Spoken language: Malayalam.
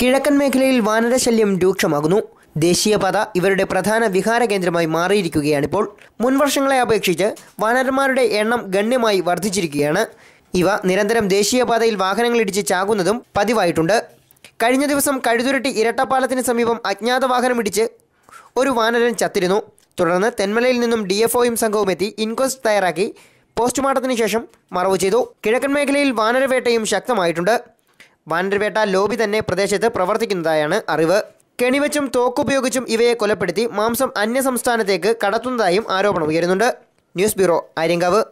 കിഴക്കൻ മേഖലയിൽ വാനരശല്യം രൂക്ഷമാകുന്നു ദേശീയപാത ഇവരുടെ പ്രധാന വിഹാര കേന്ദ്രമായി മാറിയിരിക്കുകയാണിപ്പോൾ മുൻവർഷങ്ങളെ അപേക്ഷിച്ച് വാനരന്മാരുടെ എണ്ണം ഗണ്യമായി വർദ്ധിച്ചിരിക്കുകയാണ് ഇവ നിരന്തരം ദേശീയപാതയിൽ വാഹനങ്ങളിടിച്ച് ചാകുന്നതും പതിവായിട്ടുണ്ട് കഴിഞ്ഞ ദിവസം കഴുതുരട്ടി ഇരട്ടപ്പാലത്തിന് സമീപം അജ്ഞാത വാഹനമിടിച്ച് ഒരു വാനരൻ ചത്തിരുന്നു തുടർന്ന് തെന്മലയിൽ നിന്നും ഡി എഫ് ഒയും സംഘവും എത്തി ഇൻക്വസ്റ്റ് തയ്യാറാക്കി പോസ്റ്റ്മോർട്ടത്തിന് ശേഷം മറവ് ചെയ്തു കിഴക്കൻ മേഖലയിൽ വാനരവേട്ടയും ശക്തമായിട്ടുണ്ട് വാനരവേട്ട ലോബി തന്നെ പ്രദേശത്ത് പ്രവർത്തിക്കുന്നതായാണ് അറിവ് കെണിവെച്ചും തോക്കുപയോഗിച്ചും ഇവയെ കൊലപ്പെടുത്തി മാംസം സംസ്ഥാനത്തേക്ക് കടത്തുന്നതായും ആരോപണം ഉയരുന്നുണ്ട് ന്യൂസ് ബ്യൂറോ ആര്യങ്കാവ്